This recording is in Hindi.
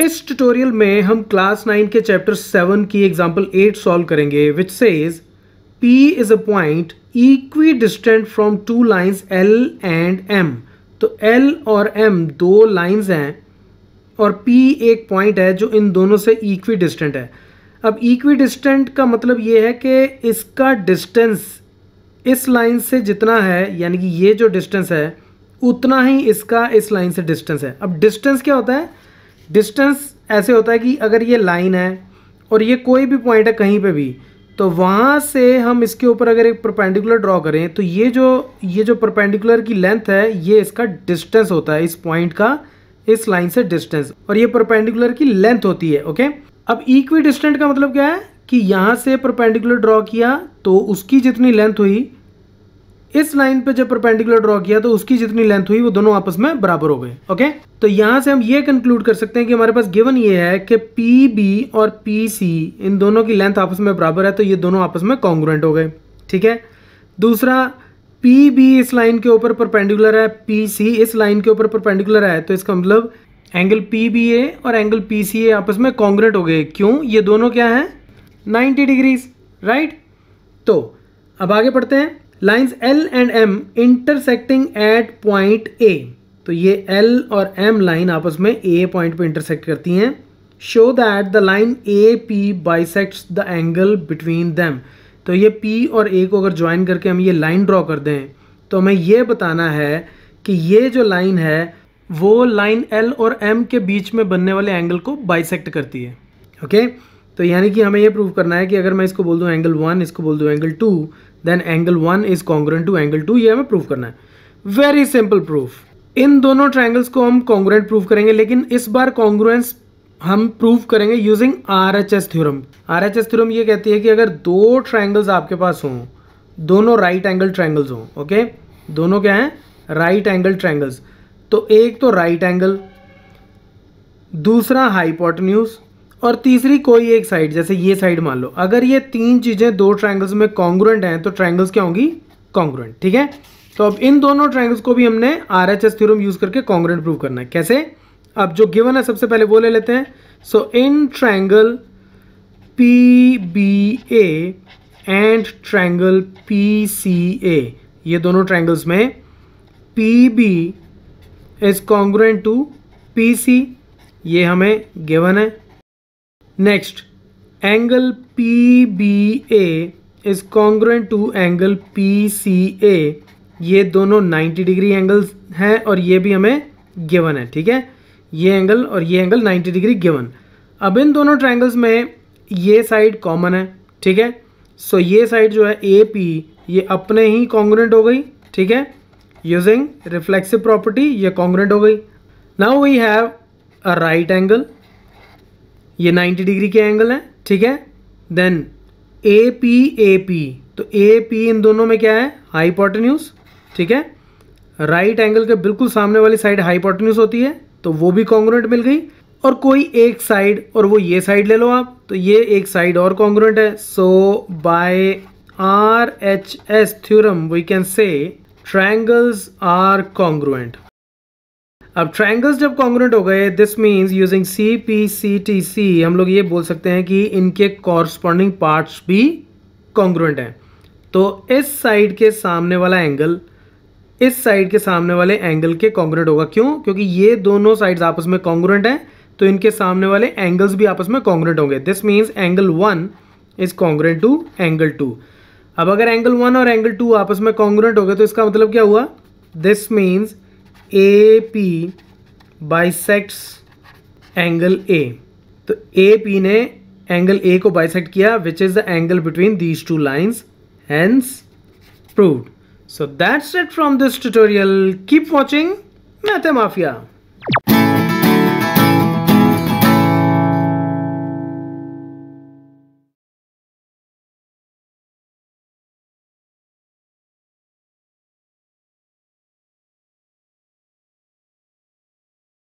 इस ट्यूटोरियल में हम क्लास नाइन के चैप्टर सेवन की एग्जांपल एट सॉल्व करेंगे which says P is a point equidistant from two lines L and M तो एल और एम दो लाइन्स हैं और पी एक पॉइंट है जो इन दोनों से इक्वी डिस्टेंट है अब इक्वी डिस्टेंट का मतलब ये है कि इसका डिस्टेंस इस लाइन से जितना है यानी कि ये जो डिस्टेंस है उतना ही इसका इस लाइन से डिस्टेंस है अब डिस्टेंस क्या होता है डिस्टेंस ऐसे होता है कि अगर ये लाइन है और ये कोई भी पॉइंट है कहीं पे भी तो वहाँ से हम इसके ऊपर अगर एक परपेंडिकुलर ड्रॉ करें तो ये जो ये जो परपेंडिकुलर की लेंथ है ये इसका डिस्टेंस होता है इस पॉइंट का इस लाइन से डिस्टेंस और ये परपेंडिकुलर की लेंथ होती है ओके अब इक्वी डिस्टेंट का मतलब क्या है कि यहाँ से परपेंडिकुलर ड्रॉ किया तो उसकी जितनी लेंथ हुई इस लाइन पे जब परपेंडिकुलर ड्रॉ किया तो उसकी जितनी लेंथ हुई वो दोनों आपस में बराबर हो गए ओके तो यहां से हम ये कंक्लूड कर सकते हैं कि हमारे पास गिवन ये है कि पी बी और पी सी इन दोनों की लेंथ आपस में बराबर है तो ये दोनों आपस में कॉन्ग्रेंट हो गए ठीक है दूसरा पी बी इस लाइन के ऊपर परपेंडिकुलर है पी सी इस लाइन के ऊपर परपेंडिकुलर है तो इसका मतलब एंगल पी बी ए और एंगल पी सी ए आपस में कॉन्ग्रेंट हो गए क्यों ये दोनों क्या है नाइनटी डिग्रीज राइट तो अब आगे पढ़ते हैं lines L and M intersecting at point A तो ये एल और एम लाइन आपस में ए पॉइंट पे इंटरसेक्ट करती हैं show that the line A P bisects the angle between them तो ये पी और ए को अगर ज्वाइन करके हम ये लाइन ड्रॉ कर दें तो हमें ये बताना है कि ये जो लाइन है वो लाइन एल और एम के बीच में बनने वाले एंगल को बाइसेक्ट करती है ओके okay? तो यानी कि हमें ये प्रूव करना है कि अगर मैं इसको बोल दूँ एंगल वन इसको बोल दूँ angle two then angle one is congruent to angle two ये हमें प्रूव करना है वेरी सिंपल प्रूफ इन दोनों ट्राइंगल्स को हम कॉन्ग्रेंट प्रूव करेंगे लेकिन इस बार कॉन्ग्रुएंस हम प्रूव करेंगे using R H S theorem R H S theorem ये कहती है कि अगर दो ट्राइंगल्स आपके पास हों दोनों राइट एंगल ट्राइंगल्स हों ओके दोनों क्या हैं राइट एंगल ट्राइंगल्स तो एक तो राइट एंगल दूसरा हाईपोटन्यूज और तीसरी कोई एक साइड जैसे ये साइड मान लो अगर ये तीन चीज़ें दो ट्राइंगल्स में कॉन्ग्रुएंट हैं तो ट्राइंगल्स क्या होंगी कॉन्ग्रुएंट ठीक है तो अब इन दोनों ट्राइंगल्स को भी हमने R H S theorem use करके कॉन्ग्रुएंट प्रूव करना है कैसे अब जो गिवन है सबसे पहले वो ले लेते हैं so in triangle P B A and triangle P C A ये दोनों ट्राइंगल्स में P B is congruent to P C ये हमें गिवन है next angle P B A is congruent to angle P C A ये दोनों 90 डिग्री एंगल्स हैं और ये भी हमें गिवन है ठीक है ये एंगल और ये एंगल 90 डिग्री गिवन अब इन दोनों ट्रायंगल्स में ये साइड कॉमन है ठीक है सो so, ये साइड जो है ए पी ये अपने ही कॉन्ग्रेंट हो गई ठीक है यूजिंग रिफ्लेक्सिव प्रॉपर्टी ये कॉन्ग्रेंट हो गई now we have a right angle ये 90 डिग्री के एंगल हैं ठीक है then A P A P तो ए पी इन दोनों में क्या है हाईपोटेन्यूज ठीक है राइट right एंगल के बिल्कुल सामने वाली साइड हाईपोटेन्यूज होती है तो वो भी कॉन्ग्रेंट मिल गई और कोई एक साइड और वो ये साइड ले लो आप तो ये एक साइड और कॉन्ग्रेंट है so by R H S theorem we can say triangles are congruent अब ट्राइंगल्स जब कॉन्ग्रेंट हो गए this means using C P C T C हम लोग ये बोल सकते हैं कि इनके कॉरस्पॉन्डिंग पार्ट्स भी कॉन्ग्रेंट हैं तो इस साइड के सामने वाला एंगल इस साइड के सामने वाले एंगल के कॉन्ग्रेंट होगा क्यों क्योंकि ये दोनों साइड्स आपस में कॉन्ग्रेंट हैं तो इनके सामने वाले एंगल्स भी आपस में कॉन्ग्रेंट होंगे this means angle one is congruent to angle two अब अगर एंगल वन और एंगल टू आपस में कॉन्ग्रेंट हो गए तो इसका मतलब क्या हुआ this means A P bisects angle A तो ए पी ने एंगल ए को बाइसेक्ट किया which is the angle between these two lines hence so that's it from this tutorial keep watching Math mafia